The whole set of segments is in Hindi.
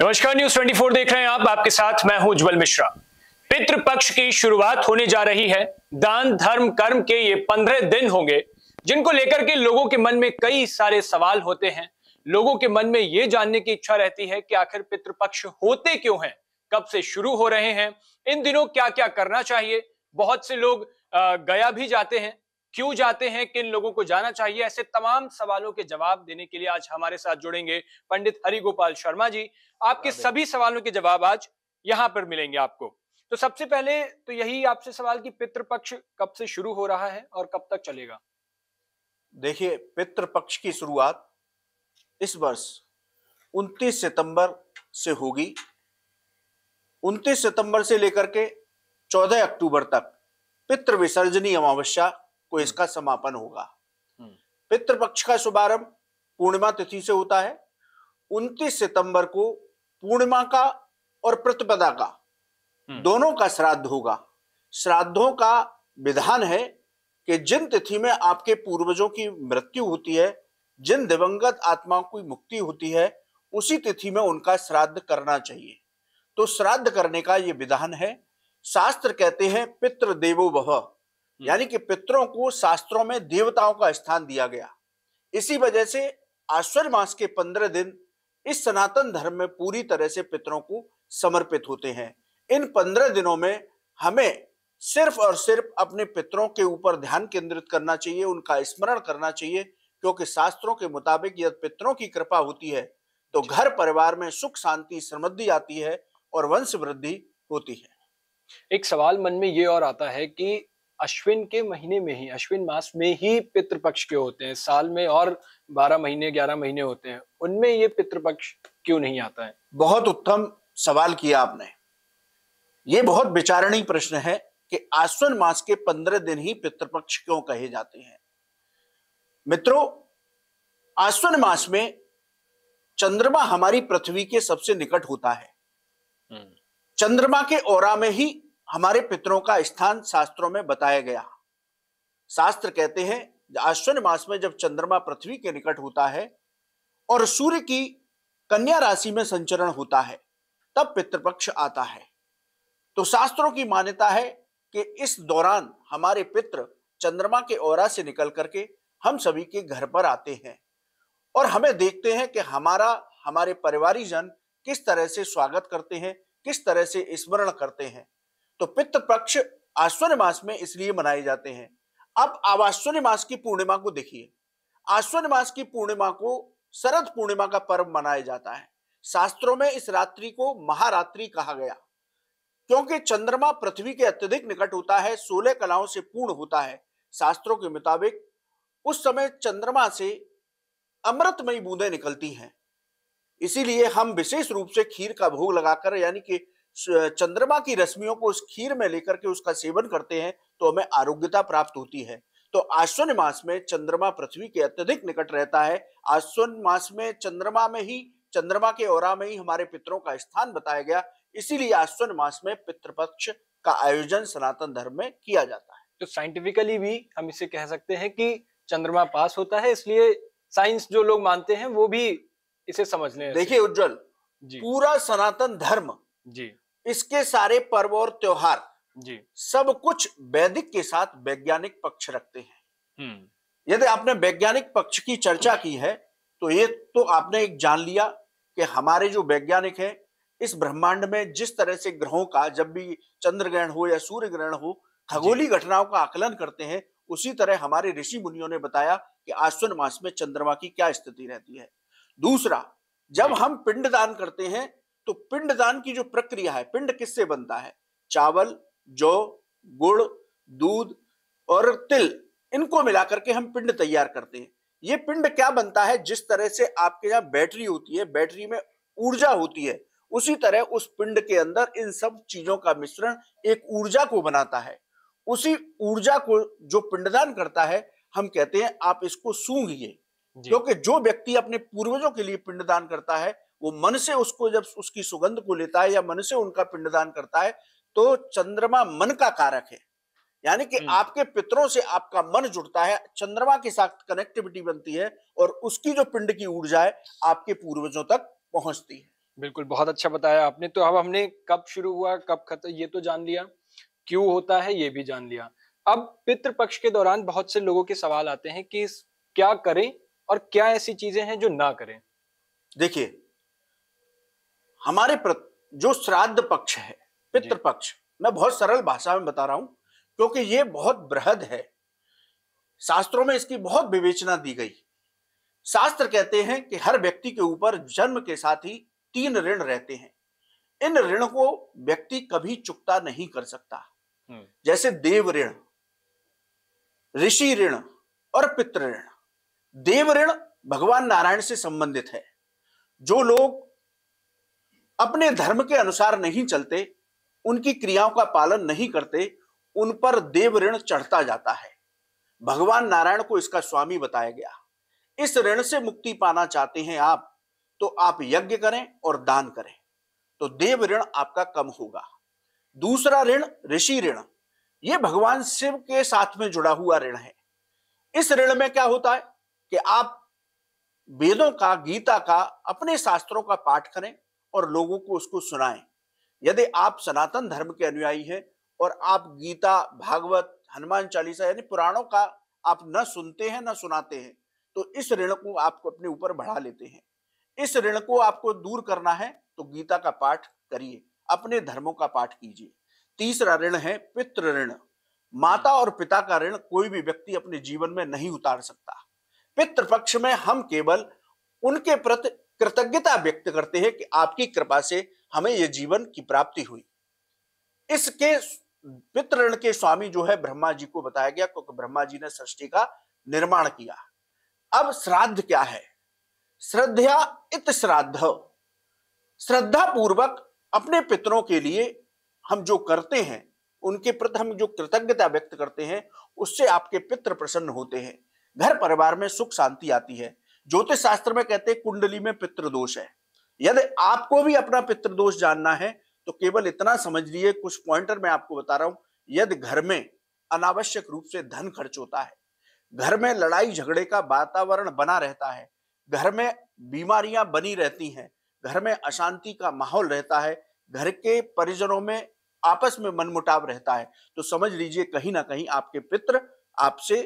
नमस्कार न्यूज 24 देख रहे हैं आप आपके साथ मैं हूं उज्जवल मिश्रा पितृ पक्ष की शुरुआत होने जा रही है दान धर्म कर्म के ये पंद्रह दिन होंगे जिनको लेकर के लोगों के मन में कई सारे सवाल होते हैं लोगों के मन में ये जानने की इच्छा रहती है कि आखिर पितृपक्ष होते क्यों हैं कब से शुरू हो रहे हैं इन दिनों क्या क्या करना चाहिए बहुत से लोग गया भी जाते हैं क्यों जाते हैं किन लोगों को जाना चाहिए ऐसे तमाम सवालों के जवाब देने के लिए आज हमारे साथ जुड़ेंगे पंडित हरिगोपाल शर्मा जी आपके सभी सवालों के जवाब आज यहाँ पर मिलेंगे आपको तो सबसे पहले तो यही आपसे सवाल कि पितृपक्ष कब से शुरू हो रहा है और कब तक चलेगा देखिए पितृपक्ष की शुरुआत इस वर्ष 29 सितंबर से होगी 29 सितंबर से लेकर के 14 अक्टूबर तक पितृ विसर्जनी अमावस्या को हम्म। इसका समापन होगा हम्म। पितृपक्ष का शुभारंभ पूर्णिमा तिथि से होता है 29 सितंबर को पूर्णिमा का और प्रतिपदा का हम्म। दोनों का श्राद्ध होगा श्राद्धों का विधान है कि जिन तिथि में आपके पूर्वजों की मृत्यु होती है जिन दिवंगत आत्माओं की मुक्ति होती है उसी तिथि में उनका श्राद्ध करना चाहिए तो श्राद्ध करने का ये विधान है शास्त्र कहते हैं पितृदेवो भव हम्म। यानी कि पितरों को शास्त्रों में देवताओं का स्थान दिया गया इसी वजह से आश्वर्य मास के पंद्रह दिन इस सनातन धर्म में पूरी तरह से पितरों को समर्पित होते हैं इन पंद्रह दिनों में हमें सिर्फ और सिर्फ अपने पितरों के ऊपर ध्यान केंद्रित करना चाहिए उनका स्मरण करना चाहिए क्योंकि शास्त्रों के मुताबिक यदि पितरों की कृपा होती है तो घर परिवार में सुख शांति समृद्धि आती है और वंश वृद्धि होती है एक सवाल मन में ये और आता है कि अश्विन के महीने में ही अश्विन मास में ही पितृपक्ष के होते हैं साल में और बारह महीने ग्यारह महीने होते हैं उनमें ये पितृपक्ष क्यों नहीं आता है बहुत उत्तम सवाल किया आपने ये बहुत विचारणीय प्रश्न है कि आश्विन मास के पंद्रह दिन ही पितृपक्ष क्यों कहे जाते हैं मित्रों आश्विन मास में चंद्रमा हमारी पृथ्वी के सबसे निकट होता है हम्म। चंद्रमा के ओरा में ही हमारे पितरों का स्थान शास्त्रों में बताया गया शास्त्र कहते हैं आश्विन मास में जब चंद्रमा पृथ्वी के निकट होता है और सूर्य की कन्या राशि में संचरण होता है तब पितृपक्ष आता है तो शास्त्रों की मान्यता है कि इस दौरान हमारे पित्र चंद्रमा के ओरा से निकल करके हम सभी के घर पर आते हैं और हमें देखते हैं कि हमारा हमारे जन किस तरह से स्वागत करते हैं किस तरह से स्मरण करते हैं तो पित्त पक्ष आश्वर्य मास में इसलिए मनाए जाते हैं अब आवाश्वर्य मास की पूर्णिमा को देखिए आश्वर्य मास की पूर्णिमा को शरद पूर्णिमा का पर्व मनाया जाता है शास्त्रों में इस रात्रि को महारात्रि कहा गया क्योंकि चंद्रमा पृथ्वी के अत्यधिक निकट होता है सोलह कलाओं से पूर्ण होता है शास्त्रों के मुताबिक उस समय चंद्रमा से अमृतमयी बूंदें निकलती हैं इसीलिए हम विशेष रूप से खीर का भोग लगाकर यानी कि चंद्रमा की रश्मियों को उस खीर में लेकर के उसका सेवन करते हैं तो हमें आरोग्यता प्राप्त होती है तो आश्वन मास में चंद्रमा पृथ्वी के अत्यधिक निकट रहता है आश्वन मास में चंद्रमा में ही चंद्रमा के ओरा में ही हमारे पितरों का स्थान बताया गया इसीलिए आश्वन मास में पितृपक्ष का आयोजन सनातन धर्म में किया जाता है तो साइंटिफिकली भी हम इसे कह सकते हैं कि चंद्रमा पास होता है इसलिए साइंस जो लोग मानते हैं वो भी इसे समझ लें देखिए उज्जवल पूरा सनातन धर्म जी इसके सारे पर्व और त्योहार जी सब कुछ वैदिक के साथ वैज्ञानिक पक्ष रखते हैं हम्म। यदि आपने वैज्ञानिक पक्ष की चर्चा की है तो ये तो आपने एक जान लिया कि हमारे जो वैज्ञानिक हैं इस ब्रह्मांड में जिस तरह से ग्रहों का जब भी चंद्र ग्रहण हो या सूर्य ग्रहण हो खगोली घटनाओं का आकलन करते हैं उसी तरह हमारे ऋषि मुनियों ने बताया कि आश्विन मास में चंद्रमा की क्या स्थिति रहती है दूसरा जब हम पिंडदान करते हैं तो पिंडदान की जो प्रक्रिया है पिंड किससे बनता है चावल जौ गुड़ दूध और तिल इनको मिलाकर के हम पिंड तैयार करते हैं ये पिंड क्या बनता है जिस तरह से आपके यहाँ बैटरी होती है बैटरी में ऊर्जा होती है उसी तरह उस पिंड के अंदर इन सब चीजों का मिश्रण एक ऊर्जा को बनाता है उसी ऊर्जा को जो पिंडदान करता है हम कहते हैं आप इसको सूंघिए क्योंकि जो व्यक्ति अपने पूर्वजों के लिए पिंडदान करता है वो मन से उसको जब उसकी सुगंध को लेता है या मन से उनका पिंडदान करता है तो चंद्रमा मन का कारक है यानी कि हम्म। आपके पितरों से आपका मन जुड़ता है चंद्रमा के साथ कनेक्टिविटी बनती है और उसकी जो पिंड की ऊर्जा है आपके पूर्वजों तक पहुंचती है बिल्कुल बहुत अच्छा बताया आपने तो अब हमने कब शुरू हुआ कब खत्म ये तो जान लिया क्यों होता है ये भी जान लिया अब पितृ पक्ष के दौरान बहुत से लोगों के सवाल आते हैं कि क्या करें और क्या ऐसी चीजें हैं जो ना करें देखिए हमारे जो श्राद्ध पक्ष है पितृ पक्ष मैं बहुत सरल भाषा में बता रहा हूं क्योंकि ये बहुत बृहद है शास्त्रों में इसकी बहुत विवेचना दी गई शास्त्र कहते हैं कि हर व्यक्ति के ऊपर जन्म के साथ ही तीन ऋण रहते हैं इन ऋण को व्यक्ति कभी चुकता नहीं कर सकता हम्म। जैसे देव ऋण ऋषि ऋण और पितृ ऋण देव ऋण भगवान नारायण से संबंधित है जो लोग अपने धर्म के अनुसार नहीं चलते उनकी क्रियाओं का पालन नहीं करते उन पर देव ऋण चढ़ता जाता है भगवान नारायण को इसका स्वामी बताया गया इस ऋण से मुक्ति पाना चाहते हैं आप तो आप यज्ञ करें और दान करें तो देव ऋण आपका कम होगा दूसरा ऋण ऋषि ऋण ये भगवान शिव के साथ में जुड़ा हुआ ऋण है इस ऋण में क्या होता है कि आप वेदों का गीता का अपने शास्त्रों का पाठ करें और लोगों को उसको सुनाएं यदि आप सनातन धर्म के अनुयायी हैं और आप गीता भागवत हनुमान चालीसा यानी पुराणों का आप न सुनते हैं न सुनाते हैं तो इस ऋण को आपको अपने ऊपर बढ़ा लेते हैं इस ऋण को आपको दूर करना है तो गीता का पाठ करिए अपने धर्मों का पाठ कीजिए तीसरा ऋण है पितृ ऋण माता और पिता का ऋण कोई भी व्यक्ति अपने जीवन में नहीं उतार सकता पितृपक्ष में हम केवल उनके प्रति कृतज्ञता व्यक्त करते हैं कि आपकी कृपा से हमें यह जीवन की प्राप्ति हुई इसके वितरण के स्वामी जो है ब्रह्मा जी को बताया गया क्योंकि ब्रह्मा जी ने सृष्टि का निर्माण किया अब श्राद्ध क्या है श्रद्धा इत श्राद्ध श्रद्धा पूर्वक अपने पितरों के लिए हम जो करते हैं उनके प्रति हम जो कृतज्ञता व्यक्त करते हैं उससे आपके पित्र प्रसन्न होते हैं घर परिवार में सुख शांति आती है ज्योतिष शास्त्र में कहते हैं कुंडली में पितृदोष है यदि आपको भी अपना पितृदोष जानना है तो केवल इतना समझ लिए कुछ पॉइंटर मैं आपको बता रहा हूं यदि घर में अनावश्यक रूप से धन खर्च होता है घर में लड़ाई झगड़े का वातावरण बना रहता है घर में बीमारियां बनी रहती हैं घर में अशांति का माहौल रहता है घर के परिजनों में आपस में मनमुटाव रहता है तो समझ लीजिए कहीं ना कहीं आपके पित्र आपसे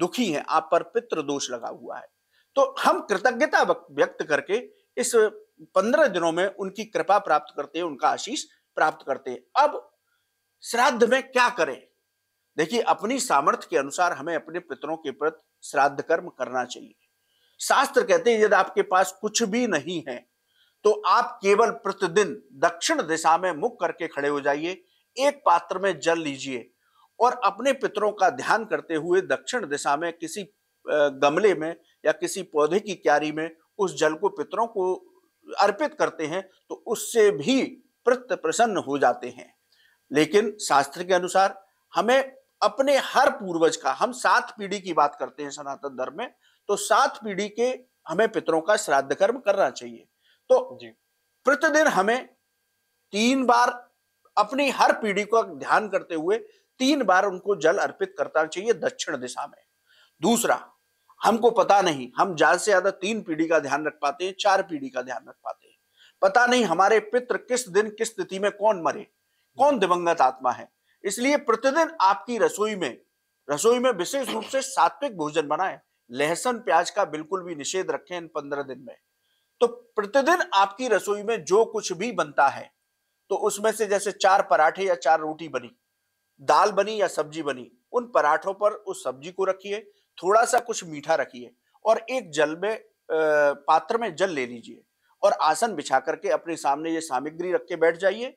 दुखी हैं आप पर पित्र दोष लगा हुआ है तो हम कृतज्ञता व्यक्त करके इस पंद्रह दिनों में उनकी कृपा प्राप्त करते हैं उनका आशीष प्राप्त करते हैं अब श्राद्ध में क्या करें देखिए अपनी सामर्थ्य के अनुसार हमें अपने पितरों के प्रति श्राद्ध कर्म करना चाहिए शास्त्र कहते हैं यदि आपके पास कुछ भी नहीं है तो आप केवल प्रतिदिन दक्षिण दिशा में मुख करके खड़े हो जाइए एक पात्र में जल लीजिए और अपने पितरों का ध्यान करते हुए दक्षिण दिशा में किसी गमले में या किसी पौधे की क्यारी में उस जल को पितरों को अर्पित करते हैं तो उससे भी प्रत प्रसन्न हो जाते हैं लेकिन शास्त्र के अनुसार हमें अपने हर पूर्वज का हम सात पीढ़ी की बात करते हैं सनातन धर्म में तो सात पीढ़ी के हमें पितरों का श्राद्ध कर्म करना चाहिए तो प्रतिदिन हमें तीन बार अपनी हर पीढ़ी को ध्यान करते हुए तीन बार उनको जल अर्पित करना चाहिए दक्षिण दिशा में दूसरा हमको पता नहीं हम ज्यादा से ज्यादा तीन पीढ़ी का ध्यान रख पाते हैं चार पीढ़ी का ध्यान रख पाते हैं पता नहीं हमारे पित्र किस दिन किस तिथि में कौन मरे कौन दिवंगत आत्मा है इसलिए प्रतिदिन आपकी रसोई में रसोई में विशेष रूप से सात्विक भोजन बनाए लहसन प्याज का बिल्कुल भी निषेध रखें इन पंद्रह दिन में तो प्रतिदिन आपकी रसोई में जो कुछ भी बनता है तो उसमें से जैसे चार पराठे या चार रोटी बनी दाल बनी या सब्जी बनी उन पराठों पर उस सब्जी को रखिए थोड़ा सा कुछ मीठा रखिए और एक जल में पात्र में जल ले लीजिए और आसन बिछा करके अपने सामने ये सामग्री रख के बैठ जाइए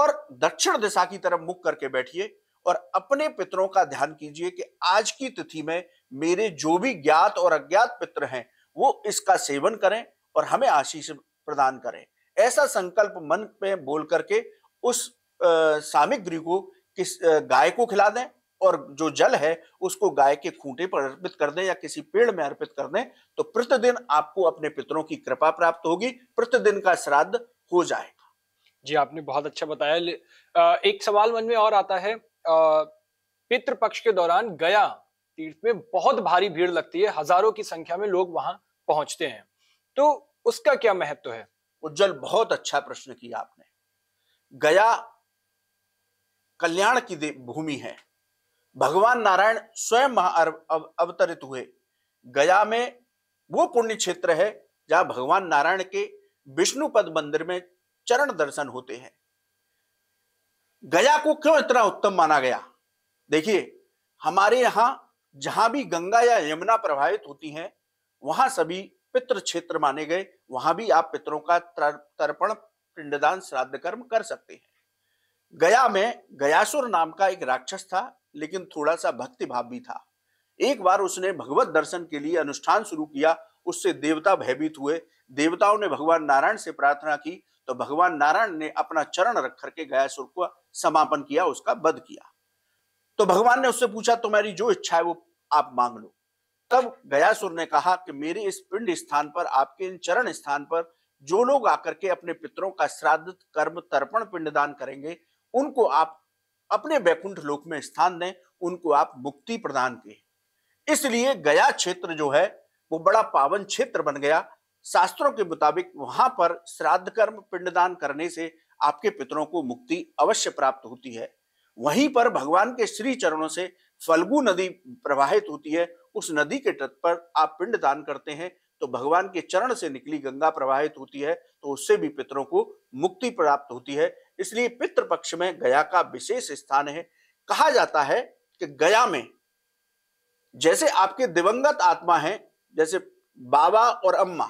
और दक्षिण दिशा की तरफ मुख करके बैठिए और अपने पितरों का ध्यान कीजिए कि आज की तिथि में मेरे जो भी ज्ञात और अज्ञात पित्र हैं वो इसका सेवन करें और हमें आशीष प्रदान करें ऐसा संकल्प मन में बोल करके उस सामग्री को किस गाय को खिला दें और जो जल है उसको गाय के खूंटे पर अर्पित कर दें या किसी पेड़ में अर्पित कर दें तो प्रतिदिन आपको अपने पितरों की कृपा प्राप्त होगी प्रतिदिन का श्राद्ध हो जाएगा जी आपने बहुत अच्छा बताया एक सवाल मन में और आता है पितृ पक्ष के दौरान गया तीर्थ में बहुत भारी भीड़ लगती है हजारों की संख्या में लोग वहां पहुंचते हैं तो उसका क्या महत्व है उज्जवल बहुत अच्छा प्रश्न किया आपने गया कल्याण की भूमि है भगवान नारायण स्वयं महा अवतरित हुए गया में वो पुण्य क्षेत्र है जहां भगवान नारायण के विष्णुपद मंदिर में चरण दर्शन होते हैं गया को क्यों इतना उत्तम माना गया देखिए हमारे यहां जहां भी गंगा या यमुना प्रभावित होती हैं वहां सभी पितृ क्षेत्र माने गए वहां भी आप पितरों का तर्पण पिंडदान श्राद्ध कर्म कर सकते हैं गया में गयासुर नाम का एक राक्षस था लेकिन थोड़ा सा भक्ति भाव भी था एक बार उसने भगवत दर्शन के लिए अनुष्ठान शुरू किया उससे देवता भयभीत हुए देवताओं ने भगवान नारायण से प्रार्थना की तो भगवान नारायण ने अपना चरण रख करके सुर को समापन किया उसका बध किया तो भगवान ने उससे पूछा तुम्हारी जो इच्छा है वो आप मांग लो तब गया सुर ने कहा कि मेरे इस पिंड स्थान पर आपके इन चरण स्थान पर जो लोग आकर के अपने पितरों का श्राद्ध कर्म तर्पण पिंडदान करेंगे उनको आप अपने बैकुंठ लोक में स्थान दें उनको आप मुक्ति प्रदान की इसलिए गया क्षेत्र जो है वो बड़ा पावन क्षेत्र बन गया शास्त्रों के मुताबिक वहां पर श्राद्ध कर्म पिंडदान करने से आपके पितरों को मुक्ति अवश्य प्राप्त होती है वहीं पर भगवान के श्री चरणों से फल्गु नदी प्रवाहित होती है उस नदी के तट पर आप पिंड दान करते हैं तो भगवान के चरण से निकली गंगा प्रवाहित होती है तो उससे भी पितरों को मुक्ति प्राप्त होती है इसलिए पित्र पक्ष में गया का विशेष स्थान है कहा जाता है कि गया में जैसे आपके दिवंगत आत्मा है जैसे बाबा और अम्मा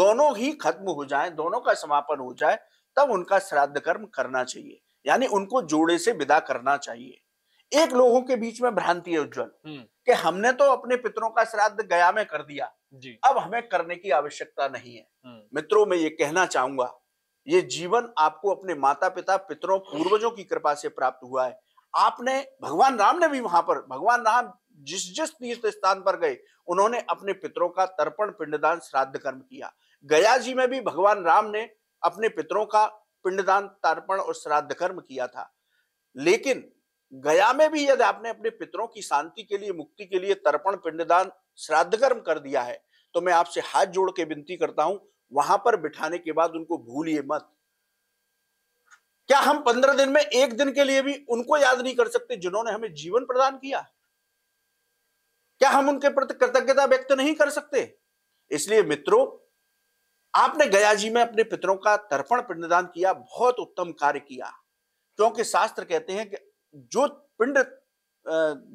दोनों ही खत्म हो जाए दोनों का समापन हो जाए तब उनका श्राद्ध कर्म करना चाहिए यानी उनको जोड़े से विदा करना चाहिए एक लोगों के बीच में भ्रांति है उज्जवल हम्म। कि हमने तो अपने पितरों का श्राद्ध गया में कर दिया जी। अब हमें करने की आवश्यकता नहीं है हम्म। मित्रों में ये कहना चाहूंगा ये जीवन आपको अपने माता पिता पितरों पूर्वजों की कृपा से प्राप्त हुआ है आपने भगवान राम ने भी वहां पर भगवान राम जिस जिस तीर्थ स्थान पर गए उन्होंने अपने पितरों का तर्पण पिंडदान श्राद्ध कर्म किया गया जी में भी भगवान राम ने अपने पितरों का पिंडदान तर्पण और श्राद्ध कर्म किया था लेकिन गया में भी यदि आपने अपने पितरों की शांति के लिए मुक्ति के लिए तर्पण पिंडदान श्राद्ध कर्म कर दिया है तो मैं आपसे हाथ जोड़ के विनती करता हूं वहां पर बिठाने के बाद उनको भूलिए मत क्या हम पंद्रह दिन में एक दिन के लिए भी उनको याद नहीं कर सकते जिन्होंने हमें जीवन प्रदान किया क्या हम उनके प्रति कृतज्ञता व्यक्त नहीं कर सकते इसलिए मित्रों आपने गया जी में अपने पितरों का तर्पण पिंडदान किया बहुत उत्तम कार्य किया क्योंकि शास्त्र कहते हैं कि जो पिंड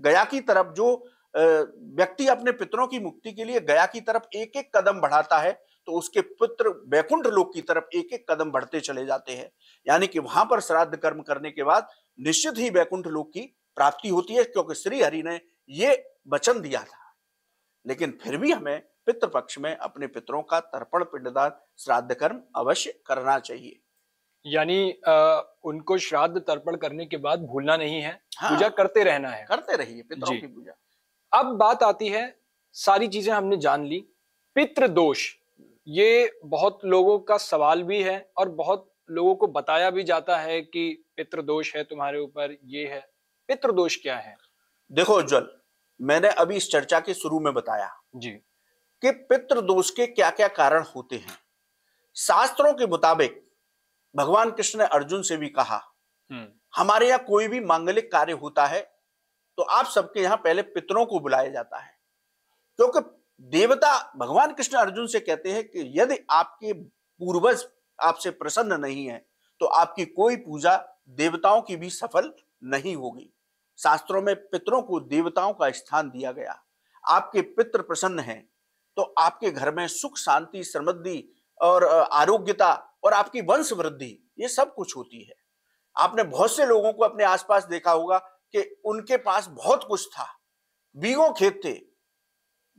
गया की तरफ जो व्यक्ति अपने पितरों की मुक्ति के लिए गया की तरफ एक एक कदम बढ़ाता है तो उसके पुत्र वैकुंठ लोक की तरफ एक एक कदम बढ़ते चले जाते हैं यानी कि वहां पर श्राद्ध कर्म करने के बाद निश्चित ही वैकुंठ लोक की प्राप्ति होती है क्योंकि श्री हरि ने ये वचन दिया था लेकिन फिर भी हमें पितृ पक्ष में अपने पितरों का तर्पण पिंडदान श्राद्ध कर्म अवश्य करना चाहिए यानी आ, उनको श्राद्ध तर्पण करने के बाद भूलना नहीं है हाँ, पूजा करते रहना है करते रहिए पितरों की पूजा अब बात आती है सारी चीजें हमने जान ली पितृ दोष ये बहुत लोगों का सवाल भी है और बहुत लोगों को बताया भी जाता है कि पितृदोष है तुम्हारे ऊपर ये है पितृदोष क्या है देखो उज्जवल मैंने अभी इस चर्चा के शुरू में बताया जी कि पितृदोष के क्या क्या कारण होते हैं शास्त्रों के मुताबिक भगवान कृष्ण ने अर्जुन से भी कहा हम्म। हमारे यहाँ कोई भी मांगलिक कार्य होता है तो आप सबके यहाँ पहले पितरों को बुलाया जाता है क्योंकि देवता भगवान कृष्ण अर्जुन से कहते हैं कि यदि आपके पूर्वज आपसे प्रसन्न नहीं है तो आपकी कोई पूजा देवताओं की भी सफल नहीं होगी शास्त्रों में पितरों को देवताओं का स्थान दिया गया आपके पितर प्रसन्न हैं तो आपके घर में सुख शांति समृद्धि और आरोग्यता और आपकी वंश वृद्धि ये सब कुछ होती है आपने बहुत से लोगों को अपने आसपास देखा होगा कि उनके पास बहुत कुछ था बीघों खेत थे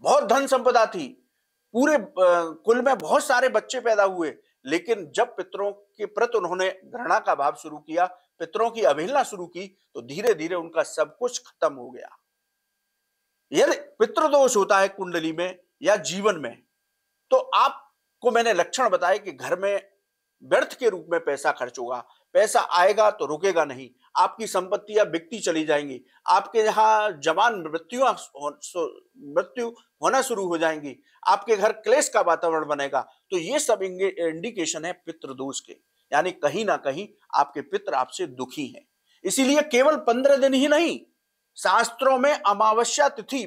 बहुत धन संपदा थी पूरे कुल में बहुत सारे बच्चे पैदा हुए लेकिन जब पितरों के प्रति उन्होंने घृणा का भाव शुरू किया पितरों की अवहेलना शुरू की तो धीरे धीरे उनका सब कुछ खत्म हो गया यदि पितृदोष होता है कुंडली में या जीवन में तो आपको मैंने लक्षण बताए कि घर में व्यर्थ के रूप में पैसा खर्च होगा पैसा आएगा तो रुकेगा नहीं आपकी संपत्ति या बिकती चली जाएंगी आपके यहाँ जवान मृत्यु मृत्यु होना शुरू हो जाएंगी आपके घर क्लेश का वातावरण बनेगा तो ये सब इंडिकेशन है पितृदोष के यानी कहीं ना कहीं आपके पित्र आपसे दुखी हैं इसीलिए केवल पंद्रह दिन ही नहीं शास्त्रों में अमावस्या तिथि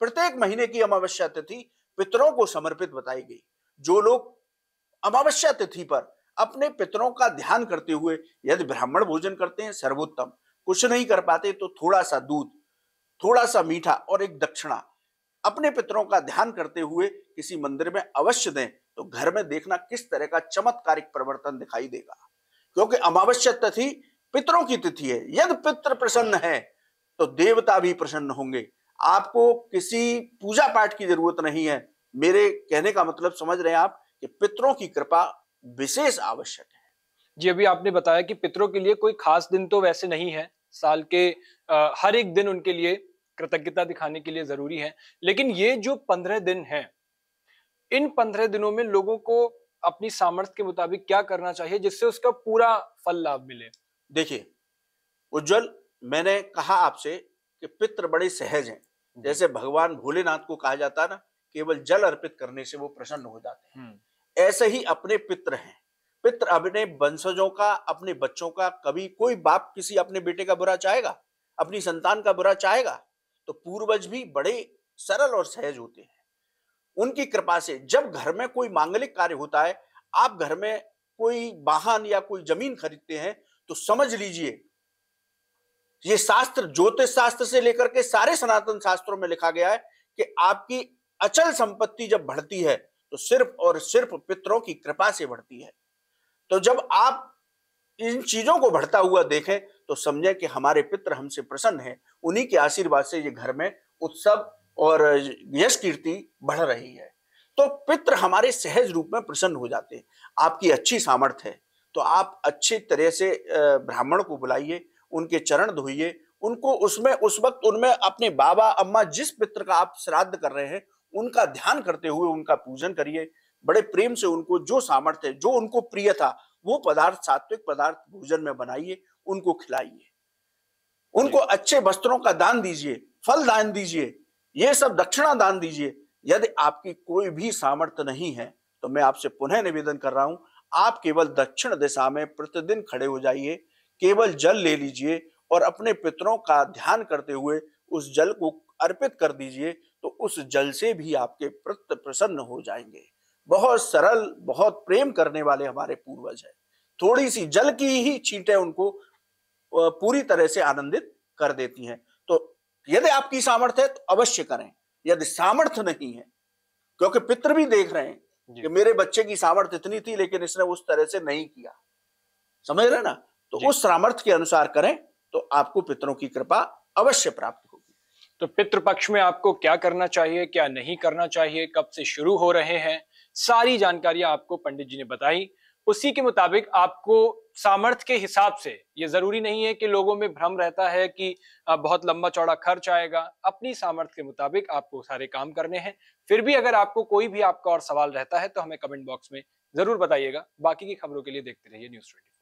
प्रत्येक महीने की अमावस्या तिथि पितरों को समर्पित बताई गई जो लोग अमावस्या तिथि पर अपने पितरों का ध्यान करते हुए यदि ब्राह्मण भोजन करते हैं सर्वोत्तम कुछ नहीं कर पाते तो थोड़ा सा दूध थोड़ा सा मीठा और एक दक्षिणा अपने पितरों का ध्यान करते हुए किसी मंदिर में अवश्य दें तो घर में देखना किस तरह का चमत्कारिक परिवर्तन दिखाई देगा क्योंकि अमावस्या तिथि पितरों की तिथि है यदि पितर प्रसन्न है तो देवता भी प्रसन्न होंगे आपको किसी पूजा पाठ की जरूरत नहीं है मेरे कहने का मतलब समझ रहे हैं आप कि पितरों की कृपा विशेष आवश्यक है जी अभी आपने बताया कि पितरों के लिए कोई खास दिन तो वैसे नहीं है साल के आ, हर एक दिन उनके लिए कृतज्ञता दिखाने के लिए जरूरी है लेकिन ये जो पंद्रह दिन है इन पंद्रह दिनों में लोगों को अपनी सामर्थ्य के मुताबिक क्या करना चाहिए जिससे उसका पूरा फल लाभ मिले देखिए उज्जवल मैंने कहा आपसे कि पित्र बड़े सहज हैं जैसे भगवान भोलेनाथ को कहा जाता है ना केवल जल अर्पित करने से वो प्रसन्न हो जाते हैं हम्म। ऐसे ही अपने पित्र हैं पित्र अपने वंशजों का अपने बच्चों का कभी कोई बाप किसी अपने बेटे का बुरा चाहेगा अपनी संतान का बुरा चाहेगा तो पूर्वज भी बड़े सरल और सहज होते हैं उनकी कृपा से जब घर में कोई मांगलिक कार्य होता है आप घर में कोई वाहन या कोई जमीन खरीदते हैं तो समझ लीजिए ये शास्त्र ज्योतिष शास्त्र से लेकर के सारे सनातन शास्त्रों में लिखा गया है कि आपकी अचल संपत्ति जब बढ़ती है तो सिर्फ और सिर्फ पितरों की कृपा से बढ़ती है तो जब आप इन चीजों को बढ़ता हुआ देखें तो समझें कि हमारे पितर हमसे प्रसन्न हैं उन्हीं के आशीर्वाद से ये घर में उत्सव और यश कीर्ति बढ़ रही है तो पित्र हमारे सहज रूप में प्रसन्न हो जाते हैं आपकी अच्छी सामर्थ्य है तो आप अच्छी तरह से ब्राह्मण को बुलाइए उनके चरण धोइए उनको उसमें उस वक्त उनमें अपने बाबा अम्मा जिस पित्र का आप श्राद्ध कर रहे हैं उनका ध्यान करते हुए उनका पूजन करिए बड़े प्रेम से उनको जो सामर्थ्य जो उनको प्रिय था वो पदार्थ सात्विक पदार्थ भोजन में बनाइए उनको खिलाइए उनको अच्छे वस्त्रों का दान दीजिए फल दान दीजिए ये सब दक्षिणा दान दीजिए यदि आपकी कोई भी सामर्थ्य नहीं है तो मैं आपसे पुनः निवेदन कर रहा हूं आप केवल दक्षिण दिशा में प्रतिदिन खड़े हो जाइए केवल जल ले लीजिए और अपने पितरों का ध्यान करते हुए उस जल को अर्पित कर दीजिए तो उस जल से भी आपके प्रत्य प्रसन्न हो जाएंगे बहुत सरल बहुत प्रेम करने वाले हमारे पूर्वज हैं थोड़ी सी जल की ही छींटे उनको पूरी तरह से आनंदित कर देती हैं तो यदि आपकी सामर्थ्य है तो अवश्य करें यदि सामर्थ्य नहीं है क्योंकि पितृ भी देख रहे हैं कि मेरे बच्चे की सामर्थ्य इतनी थी लेकिन इसने उस तरह से नहीं किया समझ रहे ना तो उस सामर्थ्य के अनुसार करें तो आपको पितरों की कृपा अवश्य प्राप्त तो पितृपक्ष में आपको क्या करना चाहिए क्या नहीं करना चाहिए कब से शुरू हो रहे हैं सारी जानकारियां आपको पंडित जी ने बताई उसी के मुताबिक आपको सामर्थ्य के हिसाब से ये जरूरी नहीं है कि लोगों में भ्रम रहता है कि बहुत लंबा चौड़ा खर्च आएगा अपनी सामर्थ्य के मुताबिक आपको सारे काम करने हैं फिर भी अगर आपको कोई भी आपका और सवाल रहता है तो हमें कमेंट बॉक्स में जरूर बताइएगा बाकी की खबरों के लिए देखते रहिए न्यूज ट्वेंटी